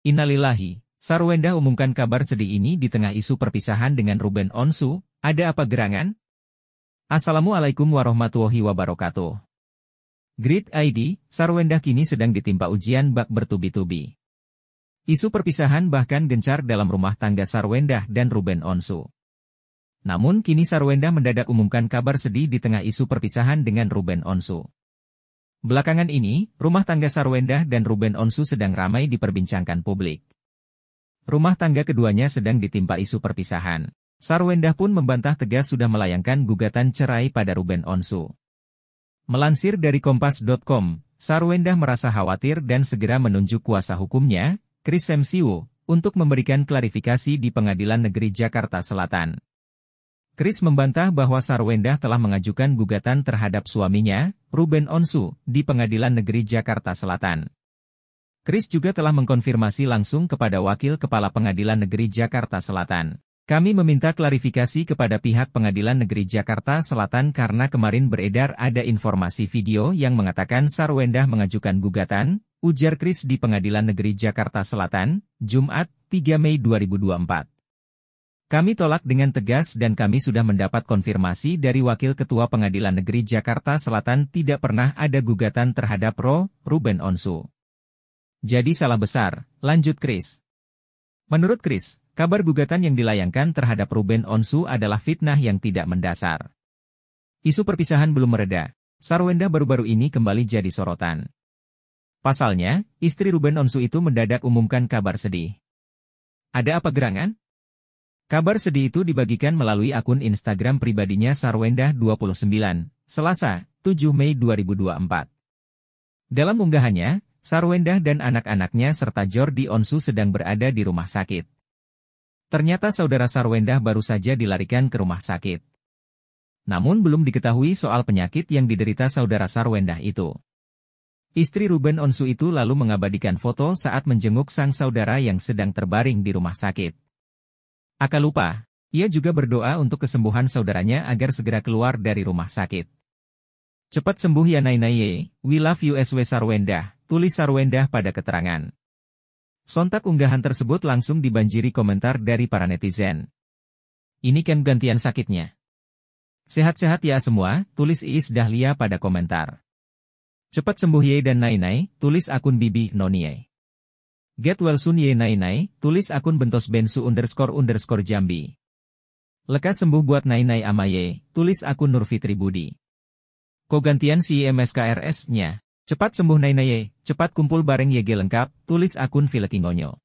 Innalillahi, Sarwenda umumkan kabar sedih ini di tengah isu perpisahan dengan Ruben Onsu, ada apa gerangan? Assalamualaikum warahmatullahi wabarakatuh. Grid ID, Sarwenda kini sedang ditimpa ujian bak bertubi-tubi. Isu perpisahan bahkan gencar dalam rumah tangga Sarwenda dan Ruben Onsu. Namun kini Sarwenda mendadak umumkan kabar sedih di tengah isu perpisahan dengan Ruben Onsu. Belakangan ini, rumah tangga Sarwendah dan Ruben Onsu sedang ramai diperbincangkan publik. Rumah tangga keduanya sedang ditimpa isu perpisahan. Sarwendah pun membantah tegas sudah melayangkan gugatan cerai pada Ruben Onsu. Melansir dari Kompas.com, Sarwendah merasa khawatir dan segera menunjuk kuasa hukumnya, Chris Semsiu, untuk memberikan klarifikasi di Pengadilan Negeri Jakarta Selatan. Chris membantah bahwa Sarwendah telah mengajukan gugatan terhadap suaminya, Ruben Onsu, di Pengadilan Negeri Jakarta Selatan. Chris juga telah mengkonfirmasi langsung kepada Wakil Kepala Pengadilan Negeri Jakarta Selatan. Kami meminta klarifikasi kepada pihak Pengadilan Negeri Jakarta Selatan karena kemarin beredar ada informasi video yang mengatakan Sarwendah mengajukan gugatan, ujar Chris di Pengadilan Negeri Jakarta Selatan, Jumat, 3 Mei 2024. Kami tolak dengan tegas dan kami sudah mendapat konfirmasi dari Wakil Ketua Pengadilan Negeri Jakarta Selatan tidak pernah ada gugatan terhadap Ro, Ruben Onsu. Jadi salah besar, lanjut Chris. Menurut Chris, kabar gugatan yang dilayangkan terhadap Ruben Onsu adalah fitnah yang tidak mendasar. Isu perpisahan belum mereda, Sarwenda baru-baru ini kembali jadi sorotan. Pasalnya, istri Ruben Onsu itu mendadak umumkan kabar sedih. Ada apa gerangan? Kabar sedih itu dibagikan melalui akun Instagram pribadinya Sarwendah29, Selasa, 7 Mei 2024. Dalam unggahannya, Sarwendah dan anak-anaknya serta Jordi Onsu sedang berada di rumah sakit. Ternyata saudara Sarwendah baru saja dilarikan ke rumah sakit. Namun belum diketahui soal penyakit yang diderita saudara Sarwendah itu. Istri Ruben Onsu itu lalu mengabadikan foto saat menjenguk sang saudara yang sedang terbaring di rumah sakit. Aka lupa, ia juga berdoa untuk kesembuhan saudaranya agar segera keluar dari rumah sakit. Cepat sembuh ya Nainaye, we love you SW Sarwendah, tulis Sarwendah pada keterangan. Sontak unggahan tersebut langsung dibanjiri komentar dari para netizen. Ini kan gantian sakitnya. Sehat-sehat ya semua, tulis Iis Dahlia pada komentar. Cepat sembuh Ye dan Nainai, tulis akun Bibi Nonie. Get well soon ye Nainai, tulis akun bentos bensu underscore underscore jambi. Lekas sembuh buat Nainai Amaye, tulis akun Nurfitri Budi. Kogantian si MSKRS-nya. Cepat sembuh Nainai, cepat kumpul bareng YG lengkap, tulis akun Filekingonyo.